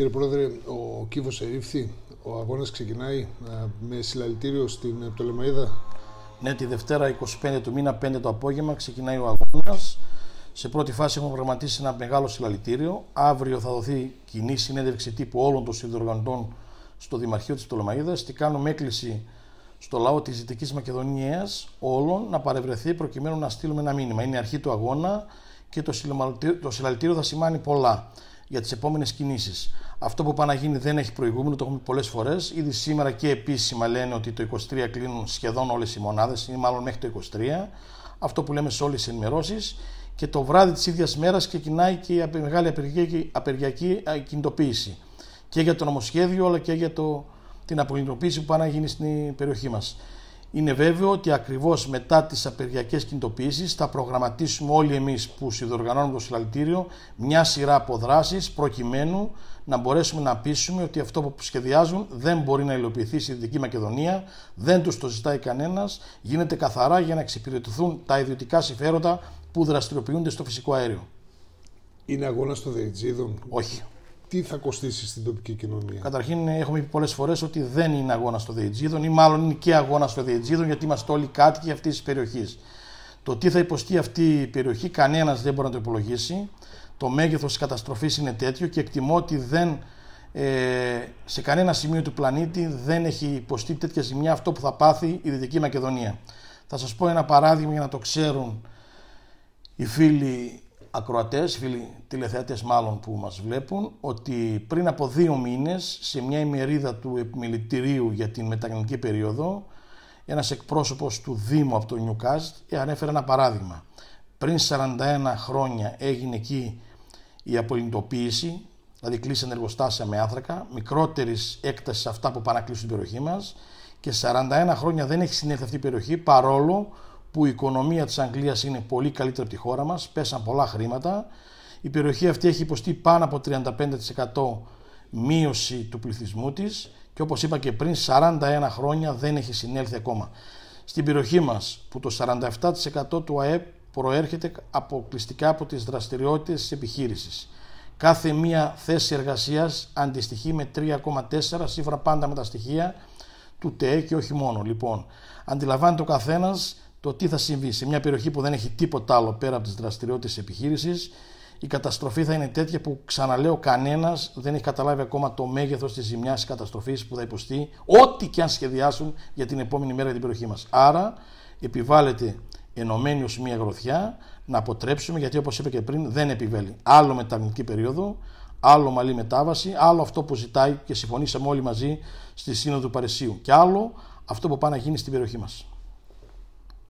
Κύριε Πρόεδρε, ο κύβος ερήφθη, ο αγώνας ξεκινάει με συλλαλητήριο στην Πτολεμαϊδα. Ναι, τη Δευτέρα 25 του μήνα, 5 το απόγευμα, ξεκινάει ο αγώνας. Σε πρώτη φάση έχουμε προγραμματίσει ένα μεγάλο συλλαλητήριο. Αύριο θα δοθεί κοινή συνέντευξη τύπου όλων των συνδιοργανωτών στο Δημαρχείο της Πτολεμαϊδας Τι κάνουμε έκκληση στο λαό της Δυτικής Μακεδονίας όλων να παρευρεθεί προκειμένου να στείλουμε ένα μήνυμα. Είναι η αρχή του αγώνα και το συλλαλητήριο θα σημάνει πολλά για τις επόμενες κινήσεις. Αυτό που πάνε να γίνει δεν έχει προηγούμενο, το έχουμε πει πολλές φορές. Ήδη σήμερα και επίσημα λένε ότι το 23 κλείνουν σχεδόν όλες οι μονάδες, ή μάλλον μέχρι το 23. Αυτό που λέμε σε όλες τις ενημερώσεις Και το βράδυ της ίδιας μέρας ξεκινάει και η μεγάλη απεργιακή, απεργιακή κινητοποίηση. Και για το νομοσχέδιο, αλλά και για το, την απολυνοποίηση που πάνε να γίνει στην περιοχή μας. Είναι βέβαιο ότι ακριβώς μετά τις απεργιακές κινητοποιήσεις θα προγραμματίσουμε όλοι εμείς που συνδιοργανώνουμε το συλλαλητήριο μια σειρά από δράσεις προκειμένου να μπορέσουμε να πείσουμε ότι αυτό που σχεδιάζουν δεν μπορεί να υλοποιηθεί στη Δυτική Μακεδονία, δεν τους το ζητάει κανένας, γίνεται καθαρά για να εξυπηρετηθούν τα ιδιωτικά συμφέροντα που δραστηριοποιούνται στο φυσικό αέριο. Είναι αγώνα στο Δεϊτζίδων. Όχι τι θα κοστίσει στην τοπική κοινωνία. Καταρχήν, έχουμε πει πολλές φορές ότι δεν είναι αγώνα στο Διετζίδων ή μάλλον είναι και αγώνα στο Διετζίδων γιατί είμαστε όλοι κάτοικοι αυτής της περιοχής. Το τι θα υποστεί αυτή η περιοχή, κανένας δεν μπορεί να το υπολογίσει. Το μέγεθος της καταστροφής είναι τέτοιο και εκτιμώ ότι δεν, ε, σε κανένα σημείο του πλανήτη δεν έχει υποστεί τέτοια ζημιά αυτό που θα πάθει η Δυτική Μακεδονία. Θα σας πω ένα παράδειγμα για να το ξέρουν οι φίλοι ακροατές, φίλοι τηλεθεατές μάλλον που μας βλέπουν, ότι πριν από δύο μήνες, σε μια ημερίδα του επιμελητηρίου για την μεταγενική περίοδο, ένας εκπρόσωπος του Δήμου από το Νιουκάστ ανέφερε ένα παράδειγμα. Πριν 41 χρόνια έγινε εκεί η απολυντοποίηση, δηλαδή κλείσαν εργοστάσια με άνθρακα, μικρότερης έκτασης αυτά που πάνε να κλείσουν την περιοχή μας και 41 χρόνια δεν έχει συνέλθει αυτή η περιοχή παρόλο που η οικονομία της Αγγλίας είναι πολύ καλύτερη από τη χώρα μας, πέσαν πολλά χρήματα. Η περιοχή αυτή έχει υποστεί πάνω από 35% μείωση του πληθυσμού της και όπως είπα και πριν 41 χρόνια δεν έχει συνέλθει ακόμα. Στην περιοχή μας που το 47% του ΑΕΠ προέρχεται αποκλειστικά από τις δραστηριότητες της επιχείρησης. Κάθε μία θέση εργασίας αντιστοιχεί με 3,4 σύμφωνα πάντα με τα στοιχεία του ΤΕ και όχι μόνο. Λοιπόν, αντιλαμβάνεται ο καθένας το τι θα συμβεί σε μια περιοχή που δεν έχει τίποτα άλλο πέρα από τις δραστηριότητες επιχείρηση. επιχείρησης. Η καταστροφή θα είναι τέτοια που ξαναλέω κανένας, δεν έχει καταλάβει ακόμα το μέγεθος της ζημιάς της καταστροφής που θα υποστεί ό,τι και αν σχεδιάσουν για την επόμενη μέρα για την περιοχή μας. Άρα επιβάλλεται ενωμένη ως μια γροθιά να αποτρέψουμε γιατί όπως είπα και πριν δεν επιβέλει. άλλο μεταμνητική περίοδο, άλλο μαλλή μετάβαση, άλλο αυτό που ζητάει και συμφωνήσαμε όλοι μαζί στη Σύνοδο του Παρισίου και άλλο αυτό που πάει να γίνει στην περιοχή μας.